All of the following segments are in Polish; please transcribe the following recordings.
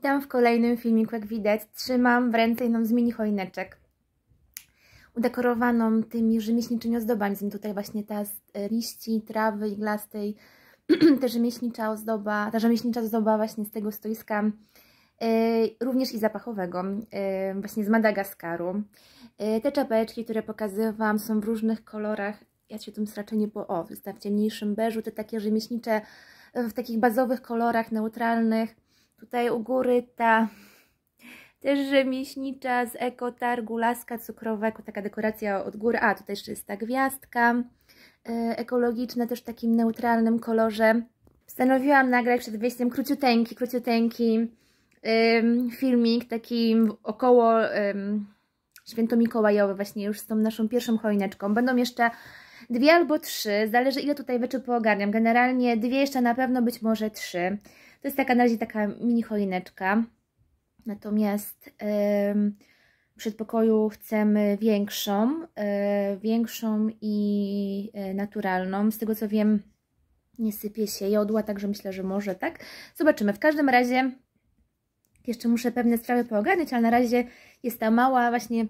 Witam w kolejnym filmiku, jak widać. Trzymam w ręce jedną z mini choineczek. Udekorowaną tymi rzemieślniczymi ozdobami. Są tutaj właśnie ta z liści, trawy iglastej. ta rzemieślnicza ozdoba, ta rzemieślnicza ozdoba właśnie z tego stoiska. Również i zapachowego, właśnie z Madagaskaru. Te czapeczki, które pokazywałam są w różnych kolorach. Ja się tym raczej nie po... O, w ciemniejszym beżu, te takie rzemieślnicze w takich bazowych kolorach, neutralnych Tutaj u góry ta też rzemieślnicza z ekotargu laska cukrowego, taka dekoracja od góry. A, tutaj jeszcze jest ta gwiazdka e, ekologiczna, też w takim neutralnym kolorze. Postanowiłam nagrać przed wyjściem króciuteńki, króciuteńki ym, filmik, taki około ym, Mikołajowe właśnie już z tą naszą pierwszą choineczką. Będą jeszcze dwie albo trzy, zależy ile tutaj rzeczy poogarniam. Generalnie dwie jeszcze na pewno, być może trzy. To jest taka na razie taka mini choineczka. Natomiast w przedpokoju chcemy większą, e, większą i e, naturalną. Z tego co wiem, nie sypie się jodła, także myślę, że może tak. Zobaczymy. W każdym razie jeszcze muszę pewne sprawy poogarniać, ale na razie jest ta mała właśnie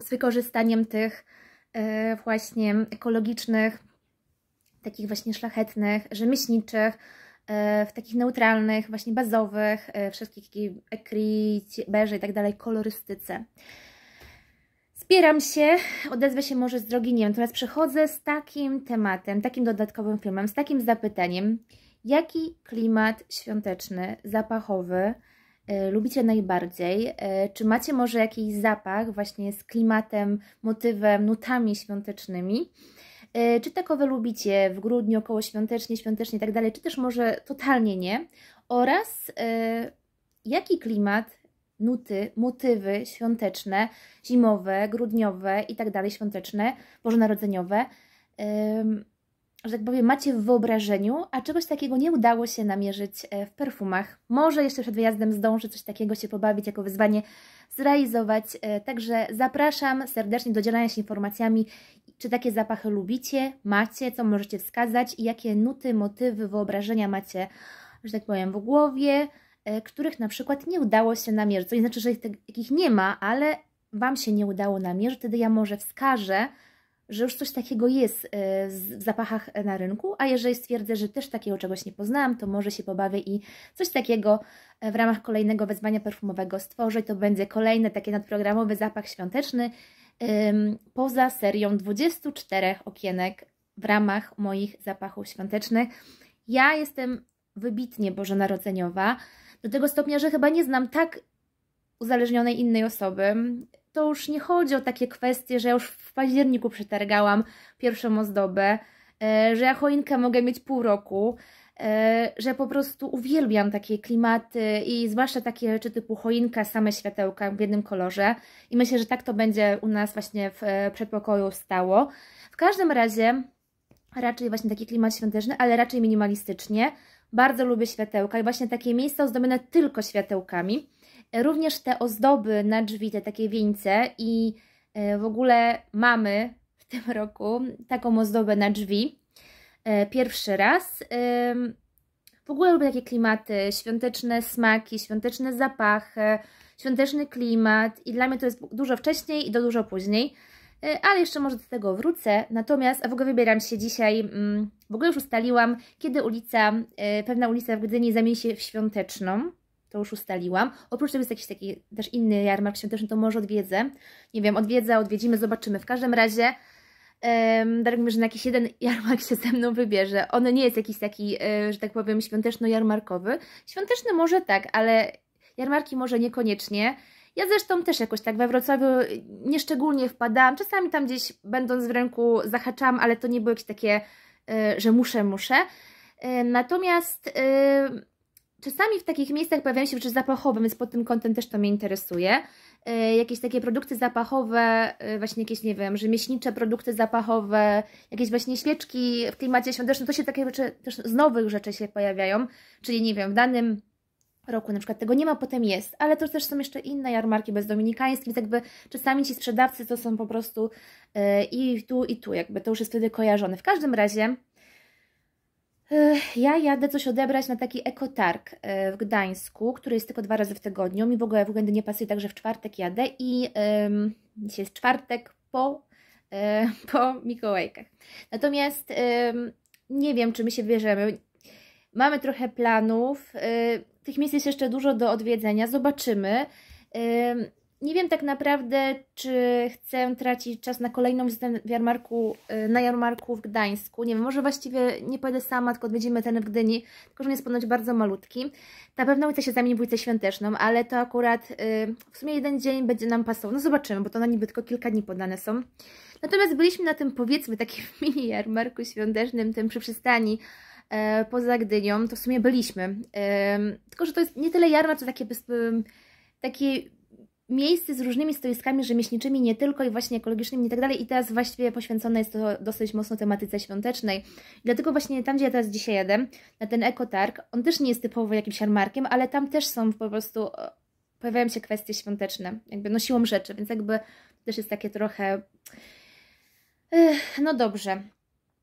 z wykorzystaniem tych e, właśnie ekologicznych, takich właśnie szlachetnych, rzemieślniczych, E, w takich neutralnych, właśnie bazowych, e, wszystkich takich ekri, beże i tak dalej, kolorystyce. Spieram się, odezwę się może z drogi, nie wiem, natomiast przychodzę z takim tematem, takim dodatkowym filmem, z takim zapytaniem, jaki klimat świąteczny, zapachowy e, lubicie najbardziej? czy macie może jakiś zapach właśnie z klimatem, motywem, nutami świątecznymi? E, czy takowe lubicie w grudniu, około świątecznie, świątecznie i tak dalej, czy też może totalnie nie? Oraz e, jaki klimat, nuty, motywy świąteczne, zimowe, grudniowe i tak dalej, świąteczne, bożonarodzeniowe, że tak powiem, macie w wyobrażeniu, a czegoś takiego nie udało się namierzyć e, w perfumach. Może jeszcze przed wyjazdem zdąży coś takiego się pobawić, jako wyzwanie zrealizować. Także zapraszam serdecznie do dzielenia się informacjami czy takie zapachy lubicie, macie, co możecie wskazać i jakie nuty, motywy, wyobrażenia macie, że tak powiem, w głowie, e, których na przykład nie udało się namierzyć. To nie znaczy, że takich tak- nie ma, ale Wam się nie udało namierzyć, wtedy ja może wskażę, że już coś takiego jest e, w zapachach e, na rynku, a jeżeli stwierdzę, że też takiego czegoś nie poznałam, to może się pobawię i coś takiego w ramach kolejnego wezwania perfumowego stworzę. To będzie kolejny taki nadprogramowy zapach świąteczny poza serią 24 okienek w ramach moich zapachów świątecznych. Ja jestem wybitnie bożonarodzeniowa, do tego stopnia, że chyba nie znam tak uzależnionej innej osoby. To już nie chodzi o takie kwestie, że ja już w październiku przetargałam pierwszą ozdobę, y, że ja choinkę mogę mieć pół roku, E, że po prostu uwielbiam takie klimaty i zwłaszcza takie rzeczy typu choinka, same światełka w jednym kolorze i myślę, że tak to będzie u nas właśnie w e, przedpokoju stało. W każdym razie raczej właśnie taki klimat świąteczny, ale raczej minimalistycznie. Bardzo lubię światełka i właśnie takie miejsca ozdobione tylko światełkami. E, również te ozdoby na drzwi, te takie wieńce i w ogóle mamy w tym roku taką ozdobę na drzwi, E, pierwszy raz. W ogóle lubię takie klimaty, świąteczne smaki, świąteczne zapachy, świąteczny klimat i dla mnie to jest dużo wcześniej i do dużo później, e, ale jeszcze może do tego wrócę. Natomiast, a w ogóle wybieram się dzisiaj, mm, w ogóle już ustaliłam, kiedy ulica, e, pewna ulica w Gdyni zamieni się w świąteczną. To już ustaliłam. Oprócz tego jest jakiś taki też inny jarmark świąteczny, to może odwiedzę. Nie wiem, odwiedzę, odwiedzimy, zobaczymy. W każdym razie um, Darek mówi, że na jakiś jeden jarmark się ze mną wybierze. On nie jest jakiś taki, e, że tak powiem, świąteczno-jarmarkowy. Świąteczny może tak, ale jarmarki może niekoniecznie. Ja zresztą też jakoś tak we Wrocławiu nieszczególnie wpadałam. Czasami tam gdzieś będąc w ręku zahaczałam, ale to nie było jakieś takie, e, że muszę, muszę. E, natomiast czasami w takich miejscach pojawiają się rzeczy zapachowe, więc pod tym kątem też to mnie interesuje. E, jakieś takie produkty zapachowe, e, właśnie jakieś, nie wiem, rzemieślnicze produkty zapachowe, jakieś właśnie świeczki w klimacie świątecznym, to się takie rzeczy też z nowych rzeczy się pojawiają, czyli nie wiem, w danym roku na przykład tego nie ma, potem jest, ale to też są jeszcze inne jarmarki bez więc jakby czasami ci sprzedawcy to są po prostu e, i tu i tu, jakby to już jest wtedy kojarzone. W każdym razie ja jadę coś odebrać na taki ekotarg e, w Gdańsku, który jest tylko dwa razy w tygodniu. Mi w ogóle w weekendy nie pasuje, także w czwartek jadę i um, dzisiaj jest czwartek po, um, po Mikołajkach. Natomiast um, nie wiem, czy my się bierzemy. Mamy trochę planów, e, tych miejsc jest jeszcze dużo do odwiedzenia, zobaczymy nie wiem tak naprawdę, czy chcę tracić czas na kolejną wizytę w jarmarku, y, na jarmarku w Gdańsku. Nie wiem, może właściwie nie pojedę sama, tylko odwiedzimy ten w Gdyni, tylko że on jest ponoć bardzo malutki. Na pewno ulicę się zamieni w ulicę świąteczną, ale to akurat y, w sumie jeden dzień będzie nam pasował. No zobaczymy, bo to na niby tylko kilka dni podane są. Natomiast byliśmy na tym powiedzmy takim mini jarmarku świątecznym, tym przy przystani, e, poza Gdynią, to w sumie byliśmy. E, tylko, że to jest nie tyle jarmark, co takie, takie miejsce z różnymi stoiskami rzemieślniczymi, nie tylko i właśnie ekologicznymi i tak dalej. I teraz właściwie poświęcone jest to dosyć mocno tematyce świątecznej. Dlatego właśnie tam, gdzie ja teraz dzisiaj jadę, na ten ekotarg, on też nie jest typowo jakimś jarmarkiem, ale tam też są po prostu, e, pojawiają się kwestie świąteczne, jakby no siłą rzeczy, więc jakby też jest takie trochę... Ech, no dobrze,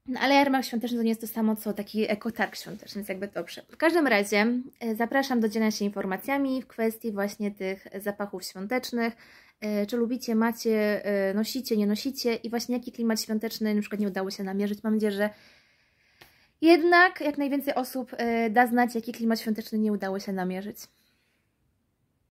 no ale jarmark świąteczny to nie jest to samo, co taki ekotarg świąteczny, więc jakby dobrze. W każdym razie e, zapraszam do dzielenia się informacjami w kwestii właśnie tych zapachów świątecznych, e, czy lubicie, macie, e, nosicie, nie nosicie i właśnie jaki klimat świąteczny na przykład nie udało się namierzyć. Mam nadzieję, że jednak jak najwięcej osób da znać, jaki klimat świąteczny nie udało się namierzyć.